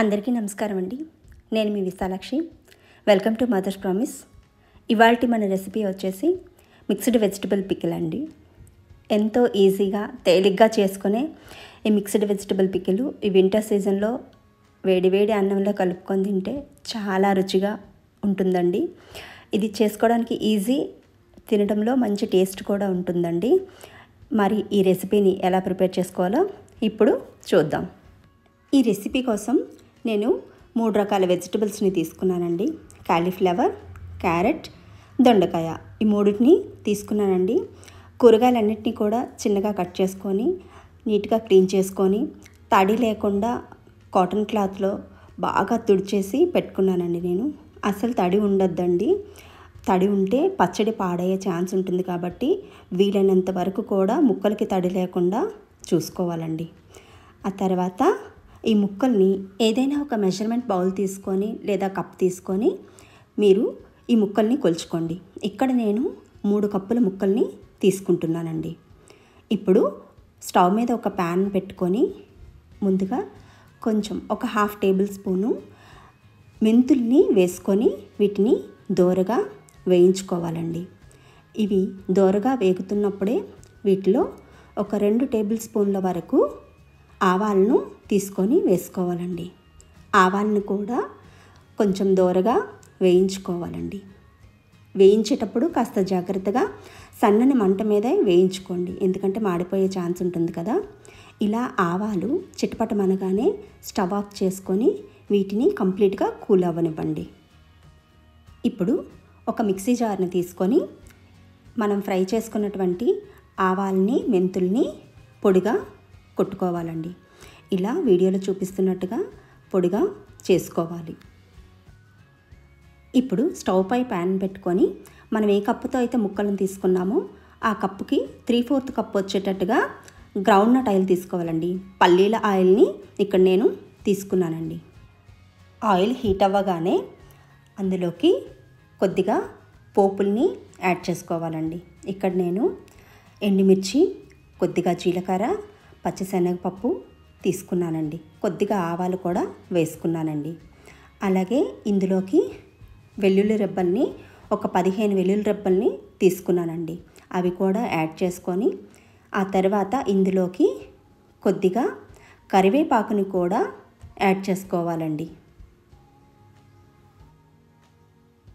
అందరికీ నమస్కారం అండి నేను మీ Vishalakshi welcome to mother's promise ఇవాళ మన రెసిపీ వచ్చేసి మిక్స్డ్ వెజిటబుల్ పిక్కిల్ అండి ఎంతో ఈజీగా తేలిగ్గా చేసుకునే ఈ మిక్స్డ్ వెజిటబుల్ పిక్కిలు ఈ వింటర్ సీజన్లో వేడివేడి అన్నంలో కలుపుకొని తింటే చాలా రుచిగా ఉంటుందండి ఇది చేసుకోవడానికి ఈజీ తినడంలో మంచి టేస్ట్ కూడా ఉంటుందండి మరి ఈ రెసిపీని ఎలా ప్రిపేర్ చేసుకోవాలో ఇప్పుడు చూద్దాం ఈ రెసిపీ కోసం నేను మూడు రకాల వెజిటబుల్స్ని తీసుకున్నానండి కాలీఫ్లవర్ క్యారెట్ దొండకాయ ఈ మూడిటిని తీసుకున్నానండి కూరగాయలన్నింటినీ కూడా చిన్నగా కట్ చేసుకొని నీట్గా క్లీన్ చేసుకొని తడి లేకుండా కాటన్ క్లాత్లో బాగా తుడిచేసి పెట్టుకున్నానండి నేను అసలు తడి ఉండొద్దండి తడి ఉంటే పచ్చడి పాడయ్యే ఛాన్స్ ఉంటుంది కాబట్టి వీలైనంత వరకు కూడా ముక్కలకి తడి లేకుండా చూసుకోవాలండి ఆ తర్వాత ఈ ముక్కల్ని ఏదైనా ఒక మెజర్మెంట్ బౌల్ తీసుకొని లేదా కప్ తీసుకొని మీరు ఈ ముక్కల్ని కొలుచుకోండి ఇక్కడ నేను మూడు కప్పుల ముక్కల్ని తీసుకుంటున్నానండి ఇప్పుడు స్టవ్ మీద ఒక ప్యాన్ పెట్టుకొని ముందుగా కొంచెం ఒక హాఫ్ టేబుల్ స్పూను మెంతుల్ని వేసుకొని వీటిని దోరగా వేయించుకోవాలండి ఇవి దోరగా వేగుతున్నప్పుడే వీటిలో ఒక రెండు టేబుల్ స్పూన్ల వరకు ఆవాలను తీసుకొని వేసుకోవాలండి ఆవాలను కూడా కొంచెం దూరగా వేయించుకోవాలండి వేయించేటప్పుడు కాస్త జాగ్రత్తగా సన్నని మంట మీదే వేయించుకోండి ఎందుకంటే మాడిపోయే ఛాన్స్ ఉంటుంది కదా ఇలా ఆవాలు చిటపటమనగానే స్టవ్ ఆఫ్ చేసుకొని వీటిని కంప్లీట్గా కూల్ అవ్వనివ్వండి ఇప్పుడు ఒక మిక్సీ జార్ని తీసుకొని మనం ఫ్రై చేసుకున్నటువంటి ఆవాల్ని మెంతుల్ని పొడిగా కొట్టుకోవాలండి ఇలా వీడియోలో చూపిస్తున్నట్టుగా పొడిగా చేసుకోవాలి ఇప్పుడు స్టవ్ పై ప్యాన్ పెట్టుకొని మనం ఏ కప్పుతో అయితే ముక్కలను తీసుకున్నామో ఆ కప్పుకి త్రీ ఫోర్త్ కప్ వచ్చేటట్టుగా గ్రౌండ్ నట్ ఆయిల్ తీసుకోవాలండి పల్లీల ఆయిల్ని ఇక్కడ నేను తీసుకున్నానండి ఆయిల్ హీట్ అవ్వగానే అందులోకి కొద్దిగా పోపుల్ని యాడ్ చేసుకోవాలండి ఇక్కడ నేను ఎండుమిర్చి కొద్దిగా జీలకర్ర పచ్చిశనగపప్పు తీసుకున్నానండి కొద్దిగా ఆవాలు కూడా వేసుకున్నానండి అలాగే ఇందులోకి వెల్లుల్లి రెబ్బల్ని ఒక పదిహేను వెల్లుల్లి రెబ్బల్ని తీసుకున్నానండి అవి కూడా యాడ్ చేసుకొని ఆ తర్వాత ఇందులోకి కొద్దిగా కరివేపాకుని కూడా యాడ్ చేసుకోవాలండి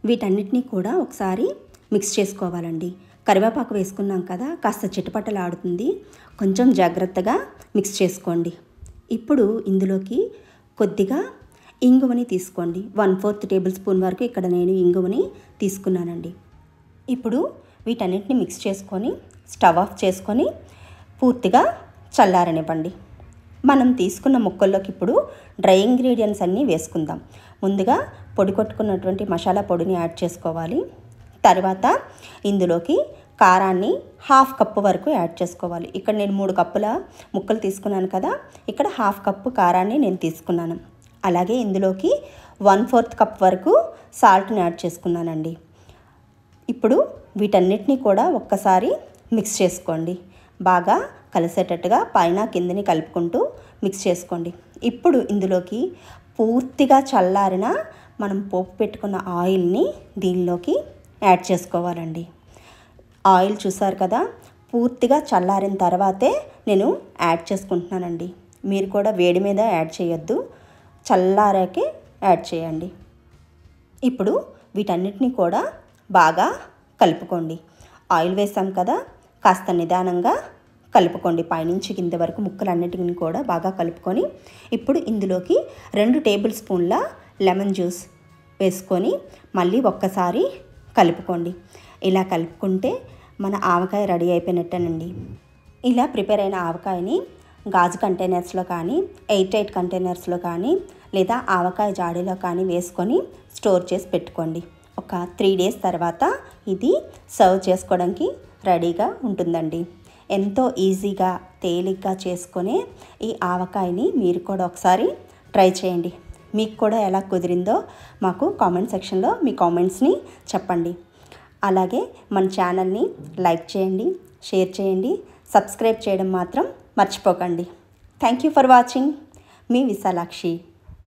వీటన్నిటినీ కూడా ఒకసారి మిక్స్ చేసుకోవాలండి కరివేపాకు వేసుకున్నాం కదా కాస్త ఆడుతుంది కొంచెం జాగ్రత్తగా మిక్స్ చేసుకోండి ఇప్పుడు ఇందులోకి కొద్దిగా ఇంగువని తీసుకోండి వన్ ఫోర్త్ టేబుల్ స్పూన్ వరకు ఇక్కడ నేను ఇంగువని తీసుకున్నానండి ఇప్పుడు వీటన్నిటిని మిక్స్ చేసుకొని స్టవ్ ఆఫ్ చేసుకొని పూర్తిగా చల్లారనివ్వండి మనం తీసుకున్న ముక్కల్లోకి ఇప్పుడు డ్రై ఇంగ్రీడియంట్స్ అన్నీ వేసుకుందాం ముందుగా పొడి కొట్టుకున్నటువంటి మసాలా పొడిని యాడ్ చేసుకోవాలి తర్వాత ఇందులోకి కారాన్ని హాఫ్ కప్పు వరకు యాడ్ చేసుకోవాలి ఇక్కడ నేను మూడు కప్పుల ముక్కలు తీసుకున్నాను కదా ఇక్కడ హాఫ్ కప్పు కారాన్ని నేను తీసుకున్నాను అలాగే ఇందులోకి వన్ ఫోర్త్ కప్ వరకు సాల్ట్ని యాడ్ చేసుకున్నానండి ఇప్పుడు వీటన్నిటిని కూడా ఒక్కసారి మిక్స్ చేసుకోండి బాగా కలిసేటట్టుగా పైన కిందని కలుపుకుంటూ మిక్స్ చేసుకోండి ఇప్పుడు ఇందులోకి పూర్తిగా చల్లారిన మనం పోపు పెట్టుకున్న ఆయిల్ని దీనిలోకి యాడ్ చేసుకోవాలండి ఆయిల్ చూసారు కదా పూర్తిగా చల్లారిన తర్వాతే నేను యాడ్ చేసుకుంటున్నానండి మీరు కూడా వేడి మీద యాడ్ చేయొద్దు చల్లారాకే యాడ్ చేయండి ఇప్పుడు వీటన్నిటిని కూడా బాగా కలుపుకోండి ఆయిల్ వేసాం కదా కాస్త నిదానంగా కలుపుకోండి పైనుంచి కింద వరకు ముక్కలన్నిటిని కూడా బాగా కలుపుకొని ఇప్పుడు ఇందులోకి రెండు టేబుల్ స్పూన్ల లెమన్ జ్యూస్ వేసుకొని మళ్ళీ ఒక్కసారి కలుపుకోండి ఇలా కలుపుకుంటే మన ఆవకాయ రెడీ అయిపోయినట్టేనండి ఇలా ప్రిపేర్ అయిన ఆవకాయని గాజు కంటైనర్స్లో కానీ ఎయిట్ ఎయిట్ కంటైనర్స్లో కానీ లేదా ఆవకాయ జాడీలో కానీ వేసుకొని స్టోర్ చేసి పెట్టుకోండి ఒక త్రీ డేస్ తర్వాత ఇది సర్వ్ చేసుకోవడానికి రెడీగా ఉంటుందండి ఎంతో ఈజీగా తేలిగ్గా చేసుకునే ఈ ఆవకాయని మీరు కూడా ఒకసారి ట్రై చేయండి మీకు కూడా ఎలా కుదిరిందో మాకు కామెంట్ సెక్షన్లో మీ కామెంట్స్ని చెప్పండి అలాగే మన ఛానల్ని లైక్ చేయండి షేర్ చేయండి సబ్స్క్రైబ్ చేయడం మాత్రం మర్చిపోకండి థ్యాంక్ యూ ఫర్ వాచింగ్ మీ విశాలాక్షి